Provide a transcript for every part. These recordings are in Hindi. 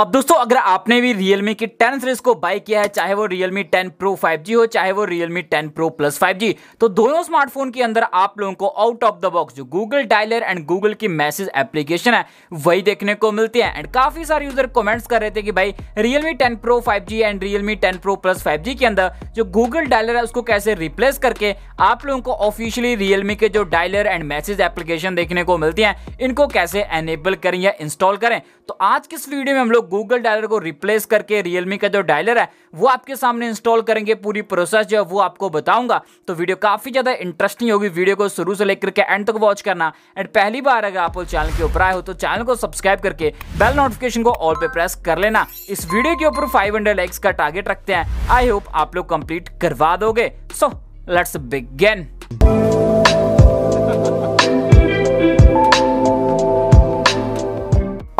अब दोस्तों अगर आपने भी Realme की टेन सीरीज को बाय किया है चाहे वो Realme 10 Pro 5G हो चाहे वो Realme 10 Pro Plus 5G तो दोनों स्मार्टफोन के अंदर आप लोगों को आउट ऑफ द बॉक्स जो Google डायलर एंड Google की मैसेज एप्लीकेशन है वही देखने को मिलती है एंड काफी सारे यूजर कमेंट्स कर रहे थे कि भाई Realme 10 Pro 5G and Realme 10 Pro Plus 5G के अंदर जो Google डायलर है उसको कैसे रिप्लेस करके आप लोगों को ऑफिशियली Realme के जो डायलर एंड मैसेज एप्लीकेशन देखने को मिलती है इनको कैसे एनेबल करें या इंस्टॉल करें तो आज किस वीडियो में हम लोग गूगल डायलर को रिप्लेस करके रियलमी का जो डायलर है वो आपके सामने इंस्टॉल करेंगे पूरी प्रोसेस जो है वो आपको बताऊंगा तो वीडियो काफ़ी ज़्यादा इंटरेस्टिंग होगी वीडियो को शुरू से लेकर के एंड तक वॉच करना एंड पहली बार अगर आप चैनल के ऊपर आए हो तो चैनल को सब्सक्राइब करके बेल नोटिफिकेशन को ऑल पे प्रेस कर लेना इस वीडियो के ऊपर फाइव लाइक्स का टारगेट रखते हैं आई होप आप लोग कंप्लीट करवा दोगे सो लेट्स बिगेन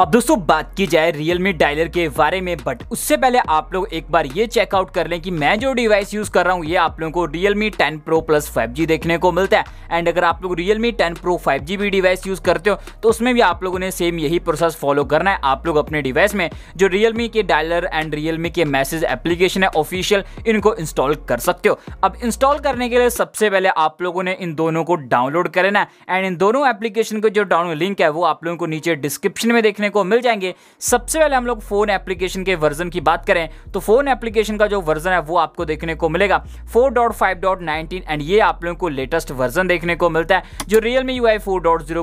अब दोस्तों बात की जाए Realme डायलर के बारे में बट उससे पहले आप लोग एक बार ये चेकआउट कर लें कि मैं जो डिवाइस यूज कर रहा हूँ ये आप लोगों को Realme 10 प्रो प्लस 5G देखने को मिलता है एंड अगर आप लोग Realme 10 प्रो 5G भी डिवाइस यूज करते हो तो उसमें भी आप लोगों ने सेम यही प्रोसेस फॉलो करना है आप लोग अपने डिवाइस में जो रियलमी के डायलर एंड रियलमी के मैसेज एप्लीकेशन है ऑफिशियल इनको इंस्टॉल कर सकते हो अब इंस्टॉल करने के लिए सबसे पहले आप लोगों ने इन दोनों को डाउनलोड कर लेना एंड इन दोनों एप्लीकेशन के जो डाउनलोड लिंक है वो आप लोगों को नीचे डिस्क्रिप्शन में देखने देखने को मिल जाएंगे सबसे पहले हम लोग फोन एप्लीकेशन के वर्जन की बात करें तो फोन एप्लीकेशन का जो वर्जन है वो आपको देखने को मिलेगा 4.5.19 एंड ये आप लोगों को लेटेस्ट वर्जन देखने को मिलता है जो रियल मी यू आई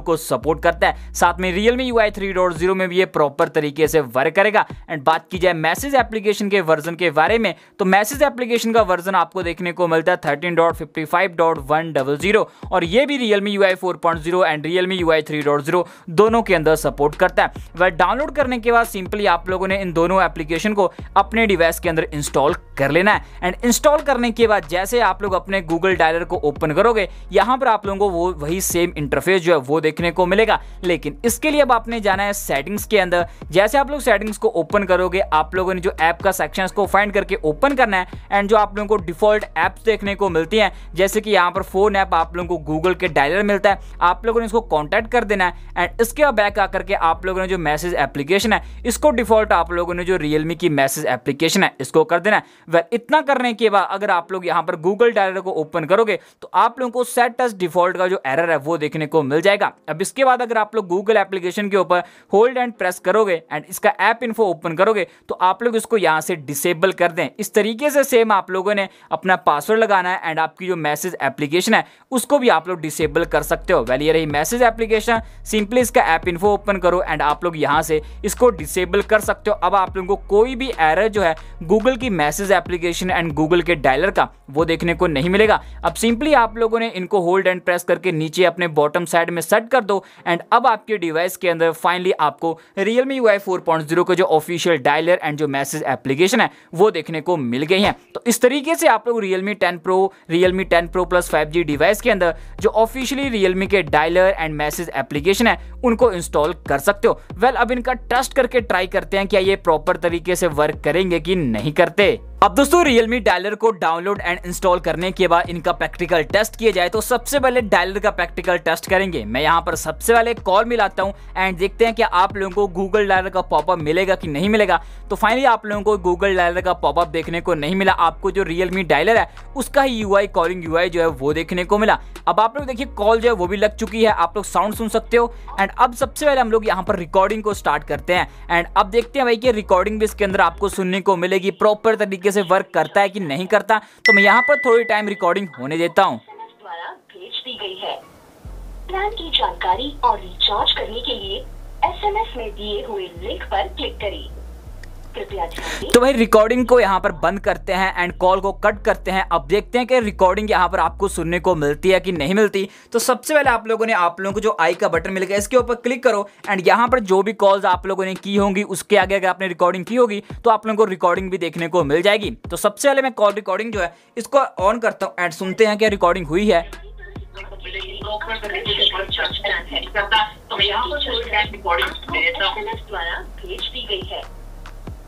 को सपोर्ट करता है साथ में रियल मी यू आई में भी ये प्रॉपर तरीके से वर्क करेगा एंड बात की जाए मैसेज एप्लीकेशन के वर्जन के बारे में तो मैसेज एप्लीकेशन का वर्जन आपको देखने को मिलता है thirteen dot fifty five dot one double zero और ये भी Realme U I four point zero and Realme U I three dot zero दोनों के अंदर सपोर्ट करता है वह डाउनलोड करने के बाद सिंपली आप लोगों ने इन दोनों एप्लीकेशन को अपने डिवाइस के अंदर इंस्टॉल कर लेना है एंड इंस्टॉल करने के बाद जैसे आप लोग अपने गूगल डायलर को ओपन करोगे यहाँ पर आप लोगों को वो वही सेम इंटरफेस जो है वो देखने को मिलेगा लेकिन इसके लिए अब आपने जाना है सेटिंग्स के अंदर जैसे आप लोग सेटिंग्स को ओपन करोगे आप लोगों ने जो ऐप का सेक्शन को फाइंड करके ओपन करना है एंड जो आप लोगों को डिफॉल्ट ऐप्स देखने को मिलती हैं जैसे कि यहाँ पर फोन ऐप आप लोगों को गूगल के डायलर मिलता है आप लोगों ने इसको कॉन्टैक्ट कर देना है एंड इसके बाद बैक आकर के आप लोगों ने जो मैसेज एप्लीकेशन है इसको डिफॉल्ट आप लोगों ने जो रियलमी की मैसेज एप्लीकेशन है इसको कर देना है इतना करने के बाद अगर आप लोग यहाँ पर गूगल डायलर को ओपन करोगे तो आप लोगों को सेट एस डिफॉल्ट का जो एरर है वो देखने को मिल जाएगा अब इसके बाद अगर आप लोग गूगल एप्लीकेशन के ऊपर होल्ड एंड प्रेस करोगे एंड इसका ऐप इन्फो ओपन करोगे तो आप लोग इसको यहाँ से डिसेबल कर दें इस तरीके से सेम आप लोगों ने अपना पासवर्ड लगाना है एंड आपकी जो मैसेज एप्लीकेशन है उसको भी आप लोग डिसेबल कर सकते हो वेल ये रही मैसेज एप्लीकेशन सिंपली इसका ऐप इन्फो ओपन करो एंड आप लोग यहाँ से इसको डिसेबल कर सकते हो अब आप लोगों को कोई भी एरर जो है गूगल की मैसेज एप्लीकेशन एंड गूगल के डायलर का वो देखने को नहीं मिलेगा अब सिंपली आप लोगों ने इनको होल्ड एंड प्रेस करके नीचे अपने बॉटम साइड में सेट कर दो एंड अब आपके डिवाइस के अंदर फाइनली आपको Realme U I four point zero का जो ऑफिशियल डायलर एंड जो मैसेज एप्लीकेशन है वो देखने को मिल गई है तो इस तरीके से आप लोग Realme ten pro Realme ten pro plus five G device के अंदर जो ऑफिशियली रियलमी के डायलर एंड मैसेज एप्लीकेशन है उनको इंस्टॉल कर सकते हो वेल अब इनका ट्रस्ट करके ट्राई करते हैं क्या ये प्रॉपर तरीके से वर्क करेंगे कि नहीं करते अब दोस्तों Realme डायलर को डाउनलोड एंड इंस्टॉल करने के बाद इनका प्रैक्टिकल टेस्ट किया जाए तो सबसे पहले डायलर का प्रैक्टिकल टेस्ट करेंगे मैं यहाँ पर सबसे पहले कॉल मिलाता हूँ एंड देखते हैं कि आप लोगों को गूगल डायलर का पॉपअप मिलेगा कि नहीं मिलेगा तो फाइनली आप लोगों को गूगल डायलर का पॉपअप देखने को नहीं मिला आपको जो मी डायलर है उसका ही यू कॉलिंग यू जो है वो देखने को मिला अब आप लोग देखिए कॉल जो है वो भी लग चुकी है आप लोग साउंड सुन सकते हो एंड अब सबसे पहले हम लोग यहाँ पर रिकॉर्डिंग को स्टार्ट करते हैं एंड अब देखते हैं भाई कि रिकॉर्डिंग भी इसके अंदर आपको सुनने को मिलेगी प्रॉपर तरीके तरीके से वर्क करता है कि नहीं करता तो मैं यहाँ पर थोड़ी टाइम रिकॉर्डिंग होने देता हूँ प्लान की जानकारी और रिचार्ज करने के लिए एसएमएस में दिए हुए लिंक पर क्लिक करें तो भाई रिकॉर्डिंग को यहाँ पर बंद करते हैं एंड कॉल को कट करते हैं अब देखते हैं कि रिकॉर्डिंग यहाँ पर आपको सुनने को मिलती है कि नहीं मिलती तो सबसे पहले आप लोगों ने आप लोगों को जो आई का बटन मिल गया इसके ऊपर क्लिक करो एंड यहाँ पर जो भी कॉल्स आप लोगों ने की होंगी उसके आगे अगर आपने रिकॉर्डिंग की होगी तो आप लोगों को रिकॉर्डिंग भी देखने को मिल जाएगी तो सबसे पहले मैं कॉल रिकॉर्डिंग जो है इसको ऑन करता हूँ एंड सुनते हैं क्या रिकॉर्डिंग हुई है तो यहाँ पर रिकॉर्डिंग द्वारा भेज दी गई है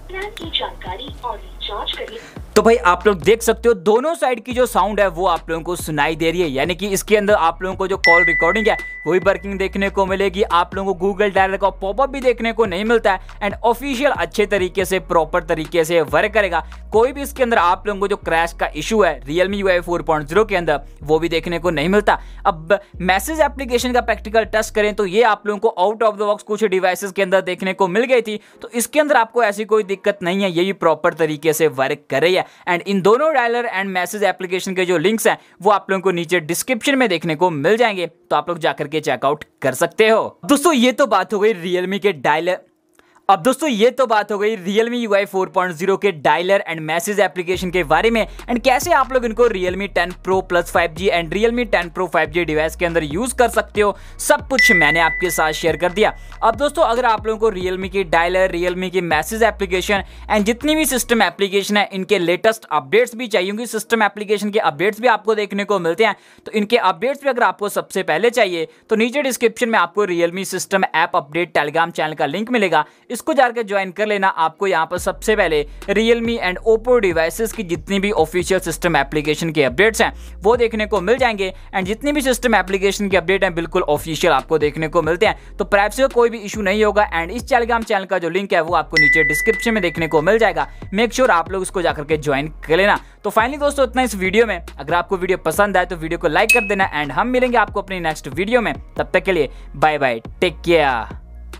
प्लान की जानकारी और रिचार्ज करें तो भाई आप लोग देख सकते हो दोनों साइड की जो साउंड है वो आप लोगों को सुनाई दे रही है यानी कि इसके अंदर आप लोगों को जो कॉल रिकॉर्डिंग है वो भी वर्किंग देखने को मिलेगी आप लोगों को गूगल डायरेक्ट का पॉपअप भी देखने को नहीं मिलता है एंड ऑफिशियल अच्छे तरीके से प्रॉपर तरीके से वर्क करेगा कोई भी इसके अंदर आप लोगों को जो क्रैश का इशू है रियलमी यू आई के अंदर वो भी देखने को नहीं मिलता अब मैसेज एप्लीकेशन का प्रैक्टिकल टेस्ट करें तो ये आप लोगों को आउट ऑफ द बॉक्स कुछ डिवाइस के अंदर देखने को मिल गई थी तो इसके अंदर आपको ऐसी कोई दिक्कत नहीं है ये भी प्रॉपर तरीके से वर्क कर रही है एंड इन दोनों डायलर एंड मैसेज एप्लीकेशन के जो लिंक्स हैं वो आप लोगों को नीचे डिस्क्रिप्शन में देखने को मिल जाएंगे तो आप लोग जाकर के चेकआउट कर सकते हो दोस्तों ये तो बात हो गई रियलमी के डायलर अब दोस्तों ये तो बात हो गई Realme UI I four point zero के डायलर एंड मैसेज एप्लीकेशन के बारे में एंड कैसे आप लोग इनको Realme ten pro plus five G and Realme ten pro five G device के अंदर यूज कर सकते हो सब कुछ मैंने आपके साथ शेयर कर दिया अब दोस्तों अगर आप लोगों को रियलमी की डायलर रियलमी की मैसेज एप्लीकेशन एंड जितनी भी सिस्टम एप्लीकेशन है इनके लेटेस्ट अपडेट्स भी चाहिए क्योंकि सिस्टम एप्लीकेशन के अपडेट्स भी आपको देखने को मिलते हैं तो इनके अपडेट्स भी अगर आपको सबसे पहले चाहिए तो नीचे डिस्क्रिप्शन में आपको Realme system app update Telegram channel का लिंक मिलेगा इस इसको जाकर ज्वाइन कर लेना आपको यहाँ पर सबसे पहले रियलमी एंड ओप्पो डिवाइसेस की जितनी भी ऑफिशियल सिस्टम एप्लीकेशन के अपडेट्स हैं वो देखने को मिल जाएंगे एंड जितनी भी सिस्टम एप्लीकेशन के अपडेट हैं बिल्कुल ऑफिशियल आपको देखने को मिलते हैं तो प्राइवेसी का कोई भी इशू नहीं होगा एंड इस टेलीग्राम चैनल का जो लिंक है वो आपको नीचे डिस्क्रिप्शन में देखने को मिल जाएगा मेक श्योर sure आप लोग इसको जाकर के ज्वाइन कर लेना तो फाइनली दोस्तों इतना इस वीडियो में अगर आपको वीडियो पसंद आए तो वीडियो को लाइक कर देना एंड हम मिलेंगे आपको अपनी नेक्स्ट वीडियो में तब तक के लिए बाय बाय टेक केयर